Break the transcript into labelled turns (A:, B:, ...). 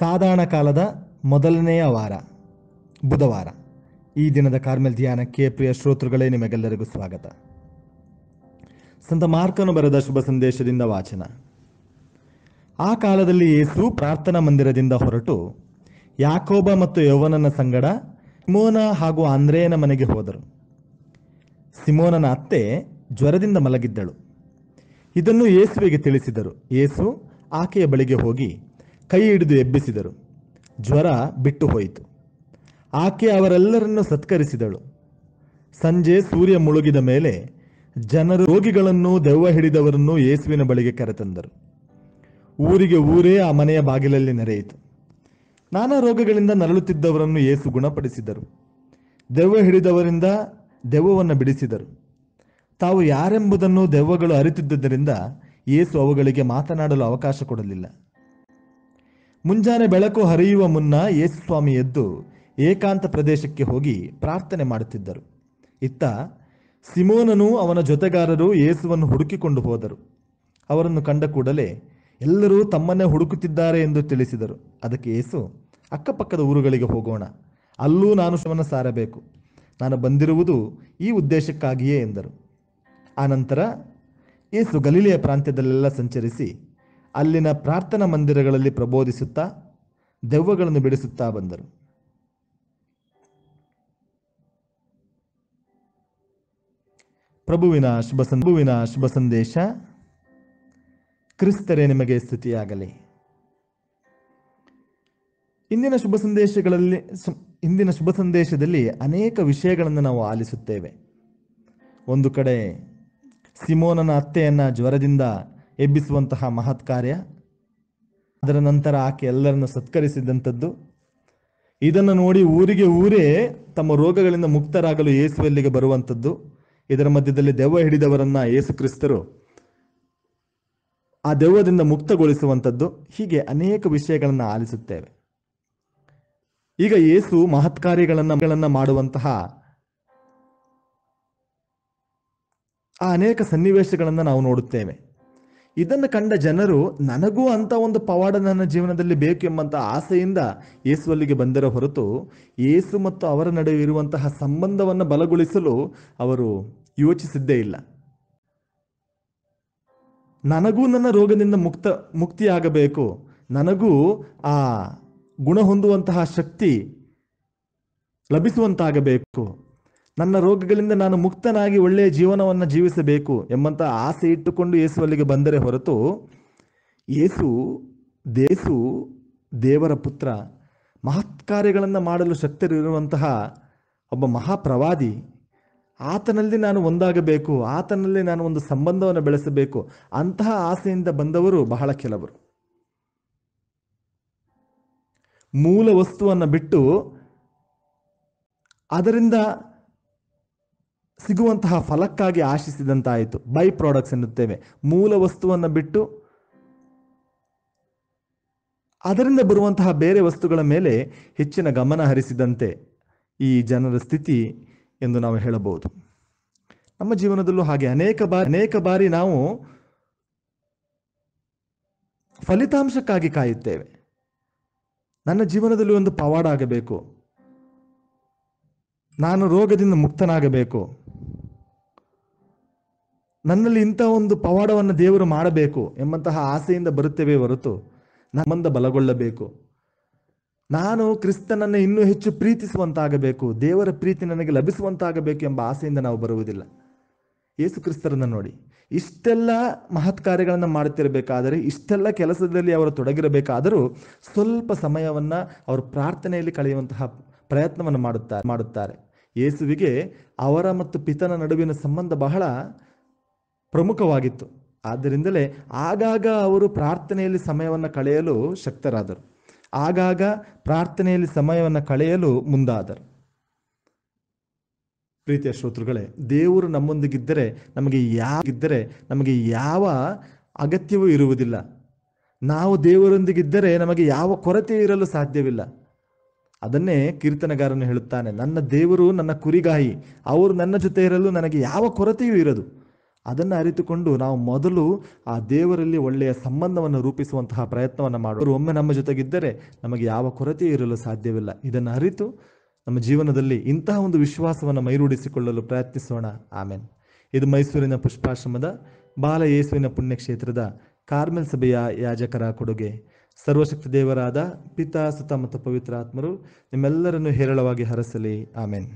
A: ಸಾಧಾರಣ ಕಾಲದ ಮೊದಲನೆಯ ವಾರ ಬುಧವಾರ ಈ ದಿನದ ಕಾರ್ಮೆಲ್ ಧ್ಯಾನಕ್ಕೆ ಪ್ರಿಯ ಶ್ರೋತೃಗಳೇ ನಿಮಗೆಲ್ಲರಿಗೂ ಸ್ವಾಗತ ಸಂತ ಮಾರ್ಕನು ಬರೆದ ಶುಭ ಸಂದೇಶದಿಂದ ವಾಚನ ಆ ಕಾಲದಲ್ಲಿ ಯೇಸು ಪ್ರಾರ್ಥನಾ ಮಂದಿರದಿಂದ ಹೊರಟು ಯಾಕೋಬ ಮತ್ತು ಯೌವನನ ಸಂಗಡ ಸಿಮೋನ ಹಾಗೂ ಆಂದ್ರೇಯನ ಮನೆಗೆ ಹೋದರು ಸಿಮೋನನ ಅತ್ತೆ ಜ್ವರದಿಂದ ಮಲಗಿದ್ದಳು ಇದನ್ನು ಯೇಸುವಿಗೆ ತಿಳಿಸಿದರು ಯೇಸು ಆಕೆಯ ಬಳಿಗೆ ಹೋಗಿ ಕೈ ಹಿಡಿದು ಎಬ್ಬಿಸಿದರು ಜ್ವರ ಬಿಟ್ಟು ಹೋಯಿತು ಆಕೆ ಅವರೆಲ್ಲರನ್ನು ಸತ್ಕರಿಸಿದಳು ಸಂಜೆ ಸೂರ್ಯ ಮುಳುಗಿದ ಮೇಲೆ ಜನರು ರೋಗಿಗಳನ್ನು ದೆವ್ವ ಹಿಡಿದವರನ್ನು ಯೇಸುವಿನ ಬಳಿಗೆ ಕರೆತಂದರು ಊರಿಗೆ ಊರೇ ಆ ಮನೆಯ ಬಾಗಿಲಲ್ಲಿ ನೆರೆಯಿತು ನಾನಾ ರೋಗಗಳಿಂದ ನರಳುತ್ತಿದ್ದವರನ್ನು ಏಸು ಗುಣಪಡಿಸಿದರು ದೆವ್ವ ಹಿಡಿದವರಿಂದ ದೆವ್ವವನ್ನು ಬಿಡಿಸಿದರು ತಾವು ಯಾರೆಂಬುದನ್ನು ದೆವ್ವಗಳು ಅರಿತಿದ್ದುದರಿಂದ ಏಸು ಅವುಗಳಿಗೆ ಮಾತನಾಡಲು ಅವಕಾಶ ಕೊಡಲಿಲ್ಲ ಮುಂಜಾನೆ ಬೆಳಕು ಹರಿಯುವ ಮುನ್ನ ಯೇಸುಸ್ವಾಮಿ ಎದ್ದು ಏಕಾಂತ ಪ್ರದೇಶಕ್ಕೆ ಹೋಗಿ ಪ್ರಾರ್ಥನೆ ಮಾಡುತ್ತಿದ್ದರು ಇತ್ತ ಸಿಮೋನನು ಅವನ ಜೊತೆಗಾರರು ಯೇಸುವನ್ನು ಹುಡುಕಿಕೊಂಡು ಹೋದರು ಅವರನ್ನು ಕಂಡ ಕೂಡಲೇ ಎಲ್ಲರೂ ತಮ್ಮನ್ನೇ ಹುಡುಕುತ್ತಿದ್ದಾರೆ ಎಂದು ತಿಳಿಸಿದರು ಅದಕ್ಕೆ ಯೇಸು ಅಕ್ಕಪಕ್ಕದ ಊರುಗಳಿಗೆ ಹೋಗೋಣ ಅಲ್ಲೂ ನಾನು ಶಿವನ ಸಾರಬೇಕು ನಾನು ಬಂದಿರುವುದು ಈ ಉದ್ದೇಶಕ್ಕಾಗಿಯೇ ಎಂದರು ಆನಂತರ ಯೇಸು ಗಲೀಲೆಯ ಪ್ರಾಂತ್ಯದಲ್ಲೆಲ್ಲ ಸಂಚರಿಸಿ ಅಲ್ಲಿನ ಪ್ರಾರ್ಥನಾ ಮಂದಿರಗಳಲ್ಲಿ ಪ್ರಬೋಧಿಸುತ್ತಾ ದೆವ್ವಗಳನ್ನು ಬಿಡಿಸುತ್ತಾ ಬಂದರು ಪ್ರಭುವಿನ ಶುಭ ಪ್ರಭುವಿನ ಶುಭ ಸಂದೇಶ ಕ್ರಿಸ್ತರೇ ನಿಮಗೆ ಸ್ತುತಿಯಾಗಲಿ ಇಂದಿನ ಶುಭ ಸಂದೇಶಗಳಲ್ಲಿ ಇಂದಿನ ಶುಭ ಸಂದೇಶದಲ್ಲಿ ಅನೇಕ ವಿಷಯಗಳನ್ನು ನಾವು ಆಲಿಸುತ್ತೇವೆ ಒಂದು ಕಡೆ ಸಿಮೋನನ ಅತ್ತೆಯನ್ನು ಜ್ವರದಿಂದ ಎಬ್ಬಿಸುವಂತಹ ಮಹತ್ ಕಾರ್ಯ ಅದರ ನಂತರ ಆಕೆ ಎಲ್ಲರನ್ನು ಸತ್ಕರಿಸಿದಂಥದ್ದು ಇದನ್ನು ನೋಡಿ ಊರಿಗೆ ಊರೇ ತಮ್ಮ ರೋಗಗಳಿಂದ ಮುಕ್ತರಾಗಲು ಯೇಸುವಲ್ಲಿಗೆ ಬರುವಂಥದ್ದು ಇದರ ಮಧ್ಯದಲ್ಲಿ ದೆವ್ವ ಹಿಡಿದವರನ್ನ ಏಸು ಕ್ರಿಸ್ತರು ಆ ದೆವ್ವದಿಂದ ಮುಕ್ತಗೊಳಿಸುವಂಥದ್ದು ಹೀಗೆ ಅನೇಕ ವಿಷಯಗಳನ್ನು ಆಲಿಸುತ್ತೇವೆ ಈಗ ಯೇಸು ಮಹತ್ಕಾರ್ಯಗಳನ್ನು ಮಾಡುವಂತಹ ಆ ಅನೇಕ ಸನ್ನಿವೇಶಗಳನ್ನು ನಾವು ನೋಡುತ್ತೇವೆ ಇದನ್ನು ಕಂಡ ಜನರು ನನಗೂ ಅಂತ ಒಂದು ಪವಾಡ ನನ್ನ ಜೀವನದಲ್ಲಿ ಬೇಕು ಎಂಬಂತಹ ಆಸೆಯಿಂದ ಯೇಸುವಲ್ಲಿಗೆ ಅಲ್ಲಿಗೆ ಹೊರತು ಯೇಸು ಮತ್ತು ಅವರ ನಡುವೆ ಇರುವಂತಹ ಸಂಬಂಧವನ್ನು ಬಲಗೊಳಿಸಲು ಅವರು ಯೋಚಿಸಿದ್ದೇ ಇಲ್ಲ ನನಗೂ ನನ್ನ ರೋಗದಿಂದ ಮುಕ್ತ ಮುಕ್ತಿಯಾಗಬೇಕು ನನಗೂ ಆ ಗುಣ ಹೊಂದುವಂತಹ ಶಕ್ತಿ ಲಭಿಸುವಂತಾಗಬೇಕು ನನ್ನ ರೋಗಗಳಿಂದ ನಾನು ಮುಕ್ತನಾಗಿ ಒಳ್ಳೆಯ ಜೀವನವನ್ನು ಜೀವಿಸಬೇಕು ಎಂಬಂತ ಆಸೆ ಇಟ್ಟುಕೊಂಡು ಯೇಸುವಲ್ಲಿಗೆ ಬಂದರೆ ಹೊರತು ಯೇಸು ದೇಸು ದೇವರ ಪುತ್ರ ಮಹತ್ಕಾರ್ಯಗಳನ್ನು ಕಾರ್ಯಗಳನ್ನು ಮಾಡಲು ಶಕ್ತರಿರುವಂತಹ ಒಬ್ಬ ಮಹಾಪ್ರವಾದಿ ಆತನಲ್ಲಿ ನಾನು ಒಂದಾಗಬೇಕು ಆತನಲ್ಲಿ ನಾನು ಒಂದು ಸಂಬಂಧವನ್ನು ಬೆಳೆಸಬೇಕು ಅಂತಹ ಆಸೆಯಿಂದ ಬಂದವರು ಬಹಳ ಕೆಲವರು ಮೂಲ ವಸ್ತುವನ್ನು ಬಿಟ್ಟು ಅದರಿಂದ ಸಿಗುವಂತಹ ಫಲಕ್ಕಾಗಿ ಆಶಿಸಿದಂತಾಯಿತು ಬೈ ಪ್ರಾಡಕ್ಟ್ಸ್ ಎನ್ನುತ್ತೇವೆ ಮೂಲ ವಸ್ತುವನ್ನು ಬಿಟ್ಟು ಅದರಿಂದ ಬರುವಂತಹ ಬೇರೆ ವಸ್ತುಗಳ ಮೇಲೆ ಹೆಚ್ಚಿನ ಗಮನ ಹರಿಸಿದಂತೆ ಈ ಜನರ ಸ್ಥಿತಿ ಎಂದು ನಾವು ಹೇಳಬಹುದು ನಮ್ಮ ಜೀವನದಲ್ಲೂ ಹಾಗೆ ಅನೇಕ ಬಾರಿ ಅನೇಕ ಬಾರಿ ನಾವು ಫಲಿತಾಂಶಕ್ಕಾಗಿ ಕಾಯುತ್ತೇವೆ ನನ್ನ ಜೀವನದಲ್ಲಿ ಒಂದು ಪವಾಡ ಆಗಬೇಕು ನಾನು ರೋಗದಿಂದ ಮುಕ್ತನಾಗಬೇಕು ನನ್ನಲ್ಲಿ ಇಂಥ ಒಂದು ಪವಾಡವನ್ನು ದೇವರು ಮಾಡಬೇಕು ಎಂಬಂತಹ ಆಸೆಯಿಂದ ಬರುತ್ತೇವೆ ಹೊರತು ನಮ್ಮಂದ ಬಲಗೊಳ್ಳಬೇಕು ನಾನು ಕ್ರಿಸ್ತನನ್ನು ಇನ್ನೂ ಹೆಚ್ಚು ಪ್ರೀತಿಸುವಂತಾಗಬೇಕು ದೇವರ ಪ್ರೀತಿ ನನಗೆ ಲಭಿಸುವಂತಾಗಬೇಕು ಎಂಬ ಆಸೆಯಿಂದ ನಾವು ಬರುವುದಿಲ್ಲ ಏಸು ಕ್ರಿಸ್ತರನ್ನು ನೋಡಿ ಇಷ್ಟೆಲ್ಲ ಮಹತ್ ಕಾರ್ಯಗಳನ್ನು ಮಾಡುತ್ತಿರಬೇಕಾದರೆ ಇಷ್ಟೆಲ್ಲ ಕೆಲಸದಲ್ಲಿ ಅವರು ತೊಡಗಿರಬೇಕಾದರೂ ಸ್ವಲ್ಪ ಸಮಯವನ್ನು ಅವರು ಪ್ರಾರ್ಥನೆಯಲ್ಲಿ ಕಳೆಯುವಂತಹ ಪ್ರಯತ್ನವನ್ನು ಮಾಡುತ್ತಾರೆ ಮಾಡುತ್ತಾರೆ ಯೇಸುವಿಗೆ ಅವರ ಮತ್ತು ಪಿತನ ನಡುವಿನ ಸಂಬಂಧ ಬಹಳ ಪ್ರಮುಖವಾಗಿತ್ತು ಆದ್ದರಿಂದಲೇ ಆಗಾಗ ಅವರು ಪ್ರಾರ್ಥನೆಯಲ್ಲಿ ಸಮಯವನ್ನು ಕಳೆಯಲು ಶಕ್ತರಾದರು ಆಗಾಗ ಪ್ರಾರ್ಥನೆಯಲ್ಲಿ ಸಮಯವನ್ನು ಕಳೆಯಲು ಮುಂದಾದರು ಪ್ರೀತಿಯ ಶ್ರೋತೃಗಳೇ ದೇವರು ನಮ್ಮೊಂದಿಗಿದ್ದರೆ ನಮಗೆ ಯಾವಿದ್ದರೆ ನಮಗೆ ಯಾವ ಅಗತ್ಯವೂ ಇರುವುದಿಲ್ಲ ನಾವು ದೇವರೊಂದಿಗಿದ್ದರೆ ನಮಗೆ ಯಾವ ಕೊರತೆ ಇರಲು ಸಾಧ್ಯವಿಲ್ಲ ಅದನ್ನೇ ಕೀರ್ತನಗಾರನು ಹೇಳುತ್ತಾನೆ ನನ್ನ ದೇವರು ನನ್ನ ಕುರಿಗಾಯಿ ಅವರು ನನ್ನ ಜೊತೆ ಇರಲು ನನಗೆ ಯಾವ ಕೊರತೆಯೂ ಇರದು ಅದನ್ನು ಅರಿತುಕೊಂಡು ನಾವು ಮೊದಲು ಆ ದೇವರಲ್ಲಿ ಒಳ್ಳೆಯ ಸಂಬಂಧವನ್ನು ರೂಪಿಸುವಂತಹ ಪ್ರಯತ್ನವನ್ನು ಮಾಡುವರು ಒಮ್ಮೆ ನಮ್ಮ ಜೊತೆಗಿದ್ದರೆ ನಮಗೆ ಯಾವ ಕೊರತೆ ಇರಲು ಸಾಧ್ಯವಿಲ್ಲ ಇದನ್ನು ಅರಿತು ನಮ್ಮ ಜೀವನದಲ್ಲಿ ಇಂತಹ ಒಂದು ವಿಶ್ವಾಸವನ್ನು ಮೈರೂಡಿಸಿಕೊಳ್ಳಲು ಪ್ರಯತ್ನಿಸೋಣ ಆಮೇನ್ ಇದು ಮೈಸೂರಿನ ಪುಷ್ಪಾಶ್ರಮದ ಬಾಲ ಯೇಸುವಿನ ಪುಣ್ಯಕ್ಷೇತ್ರದ ಕಾರ್ಮೆಲ್ ಸಭೆಯ ಯಾಜಕರ ಕೊಡುಗೆ ಸರ್ವಶಕ್ತಿ ದೇವರಾದ ಪಿತಾ ಸುತ್ತ ಮತ್ತು ಪವಿತ್ರಾತ್ಮರು ನಿಮ್ಮೆಲ್ಲರನ್ನು ಹೇರಳವಾಗಿ ಹರಸಲಿ ಆಮೇನ್